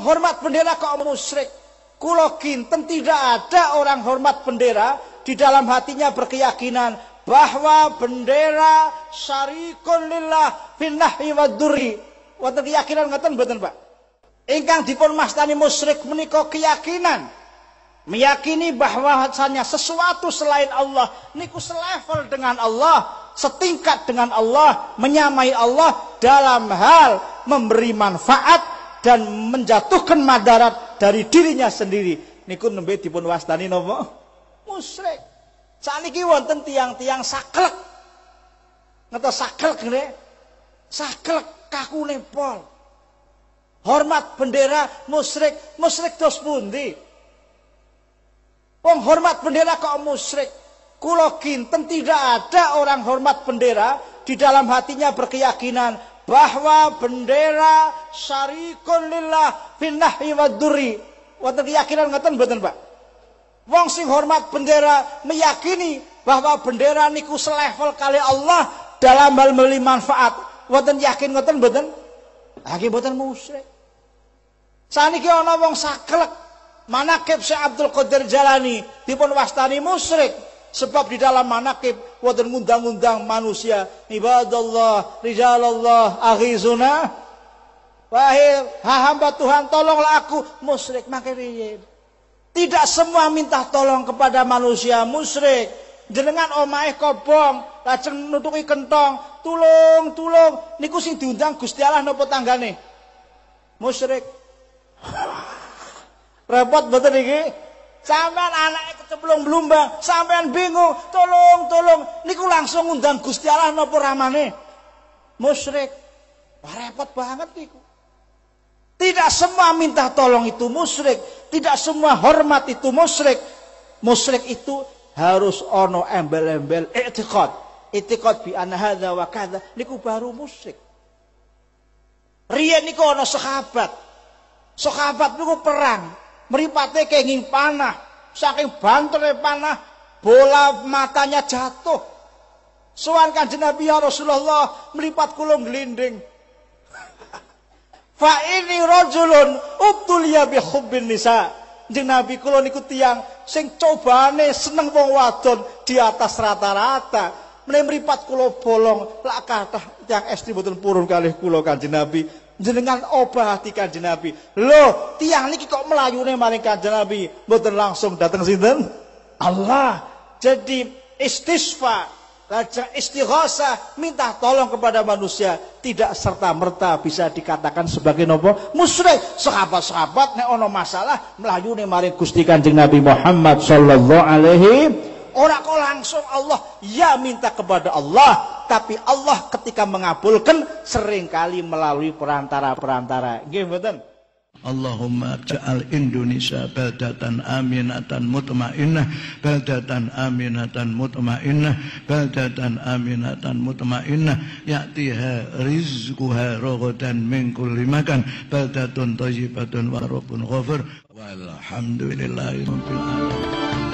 hormat bendera kok musyrik. Kulo kinten tidak ada orang hormat bendera di dalam hatinya berkeyakinan bahwa bendera syarikun lillah finnahi wa duri. Wonten keyakinan ngoten mboten, Pak? Ingkang dipun mastani musyrik menika keyakinan meyakini bahwa hanya sesuatu selain Allah niku selevel dengan Allah, setingkat dengan Allah, menyamai Allah dalam hal memberi manfaat dan menjatuhkan madarat dari dirinya sendiri niku nembe dipun wastani napa musyrik saniki wonten tiang-tiang saklek Ngeta saklek nggih saklek kakune pol hormat bendera musyrik musyrik dos pundi wong hormat bendera kok musyrik kula kinten tidak ada orang hormat bendera di dalam hatinya berkeyakinan bahwa bendera syarikun lillah binnahi wa duri. Wonten keyakinan ngoten mboten, Pak? Wong sing hormat bendera meyakini bahwa bendera niku selevel kali Allah dalam hal meli manfaat. Wonten yakin ngoten mboten? Lagi mboten musyrik. Saniki ana wong saklek manakib Syekh Abdul Qadir Jalani dipun wastani musyrik Sebab di dalam manakib wonten ngundang-undang manusia ibadallah, rijalallah, aghizuna. Wahai hamba Tuhan tolonglah aku musyrik makiriyin. Tidak semua minta tolong kepada manusia musyrik. Jenengan omae oh, kobong, lajeng nutuki kentong, tulung, tulung. Niku sing diundang Gusti Allah napa tanggane? Musyrik. Repot betul iki. Sampean anake kecemplung bang, sampean bingung, tolong, tolong. Niku langsung undang Gusti Allah napa ramane? Musyrik. Wah, repot banget niku. Tidak semua minta tolong itu musyrik, tidak semua hormat itu musyrik. Musyrik itu harus ono embel-embel i'tiqad. I'tiqad bi anna hadza wa kadza niku baru musyrik. Riyen niku ono sahabat. Sahabat niku perang, meripate kenging panah, saking bantere panah, bola matanya jatuh. Soan kanjeng Nabi ya Rasulullah, melipat kulung glinding. Fa ini rajulun ubtuliya bi hubbin nisa. jenabi Nabi kula niku tiyang sing cobane seneng wong wadon di atas rata-rata. Mene mripat kula bolong lak kathah tiyang estri boten purun kalih kula Kanjeng Nabi jenengan hati kanjeng Nabi. Loh, tiang ini kok melayune maring kanjeng Nabi, mboten langsung dateng sinten? Allah. Jadi istisfa, raja istighosa, minta tolong kepada manusia, tidak serta merta bisa dikatakan sebagai nopo musyrik. Sahabat-sahabat nek ono masalah melayune maring Gusti Kanjeng Nabi Muhammad sallallahu alaihi Orang kok langsung Allah ya minta kepada Allah tapi Allah ketika mengabulkan seringkali melalui perantara-perantara. Nggih mboten? Allahumma ja'al Indonesia baldatan aminatan mutmainnah baldatan aminatan mutmainnah baldatan aminatan mutmainnah ya'tiha rizquha rogotan min kulli makan baldatun thayyibatun wa rabbun ghafur walhamdulillahi rabbil alamin